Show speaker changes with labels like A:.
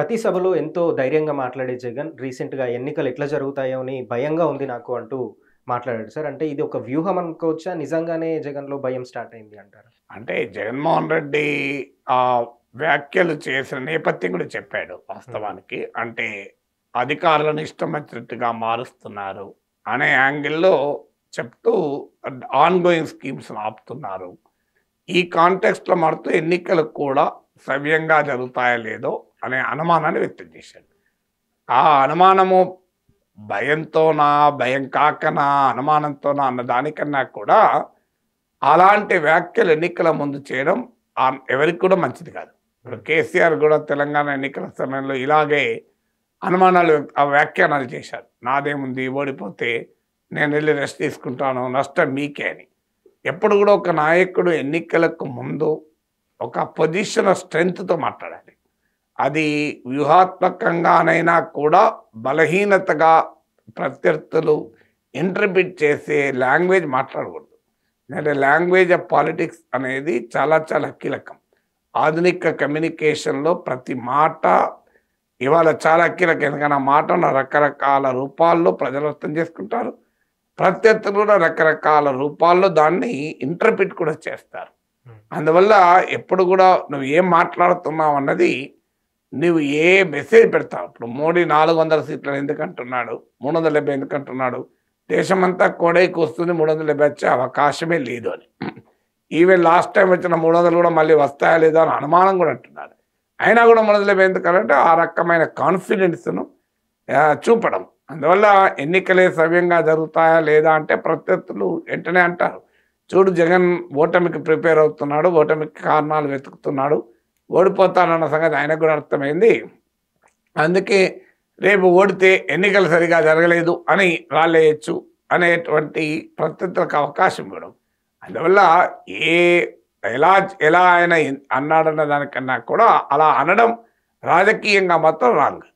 A: ప్రతి సభలో ఎంతో ధైర్యంగా మాట్లాడే జగన్ రీసెంట్గా ఎన్నికలు ఎట్లా జరుగుతాయో అని భయంగా ఉంది నాకు అంటూ మాట్లాడాడు సార్ అంటే ఇది ఒక వ్యూహం అనుకోవచ్చా నిజంగానే జగన్లో భయం స్టార్ట్ అయింది అంటారు
B: అంటే జగన్మోహన్ రెడ్డి ఆ వ్యాఖ్యలు చేసిన నేపథ్యం కూడా చెప్పాడు వాస్తవానికి అంటే అధికారులను ఇష్టమైనట్టుగా మారుస్తున్నారు అనే యాంగిల్లో చెప్తూ ఆన్గోయింగ్ స్కీమ్స్ని ఆపుతున్నారు ఈ కాంటెక్స్ట్లో మారుతూ ఎన్నికలు కూడా సవ్యంగా జరుగుతాయో లేదో అనే అనుమానాన్ని వ్యక్తం చేశాడు ఆ అనుమానము భయంతోనా భయం కాకనా అనుమానంతోనా అన్న దానికన్నా కూడా అలాంటి వ్యాఖ్యలు ఎన్నికల ముందు చేయడం ఎవరికి కూడా మంచిది కాదు ఇప్పుడు కేసీఆర్ కూడా తెలంగాణ ఎన్నికల సమయంలో ఇలాగే అనుమానాలు ఆ వ్యాఖ్యానాలు చేశారు నాదేముంది ఓడిపోతే నేను వెళ్ళి రెస్ట్ తీసుకుంటాను నష్టం మీకే అని ఎప్పుడు కూడా ఒక నాయకుడు ఎన్నికలకు ముందు ఒక పొజిషన్ ఆఫ్ స్ట్రెంగ్త్తో మాట్లాడాలి అది వ్యూహాత్మకంగానైనా కూడా బలహీనతగా ప్రత్యర్థులు ఇంటర్ప్రిట్ చేసే లాంగ్వేజ్ మాట్లాడకూడదు అంటే లాంగ్వేజ్ ఆఫ్ పాలిటిక్స్ అనేది చాలా చాలా కీలకం ఆధునిక కమ్యూనికేషన్లో ప్రతి మాట ఇవాళ చాలా కీలకం ఎందుకంటే మాటను రకరకాల రూపాల్లో ప్రజలు అర్థం చేసుకుంటారు ప్రత్యర్థులు కూడా రకరకాల రూపాల్లో దాన్ని ఇంటర్ప్రిట్ కూడా చేస్తారు hmm. అందువల్ల ఎప్పుడు కూడా నువ్వు ఏం మాట్లాడుతున్నావు అన్నది నువ్వు ఏ మెసేజ్ పెడతావు ఇప్పుడు మోడీ నాలుగు వందల సీట్లను ఎందుకంటున్నాడు మూడు వందల డెబ్బై అంటున్నాడు దేశమంతా కోడైకి వస్తుంది మూడు వందల డెబ్బై వచ్చే అవకాశమే లేదు అని ఈవెన్ లాస్ట్ టైం వచ్చిన మూడు వందలు కూడా మళ్ళీ వస్తాయా లేదా అని అనుమానం కూడా అంటున్నారు అయినా కూడా మూడు వందల డెబ్బై ఎందుకంటే ఆ రకమైన కాన్ఫిడెన్స్ను చూపడం అందువల్ల ఎన్నికలే సవ్యంగా జరుగుతాయా లేదా అంటే ప్రత్యర్థులు వెంటనే అంటారు చూడు జగన్ ఓటమికి ప్రిపేర్ అవుతున్నాడు ఓటమికి కారణాలు వెతుకుతున్నాడు ఓడిపోతానన్న సంగతి ఆయనకు కూడా అర్థమైంది అందుకే రేపు ఓడితే ఎన్నికలు సరిగా జరగలేదు అని రాలేయచ్చు అనేటువంటి ప్రత్యర్థులకు అవకాశం ఇవ్వడం అందువల్ల ఏ ఎలా ఎలా ఆయన అన్నాడన్న దానికన్నా కూడా అలా అనడం
A: రాజకీయంగా మాత్రం రాంగ్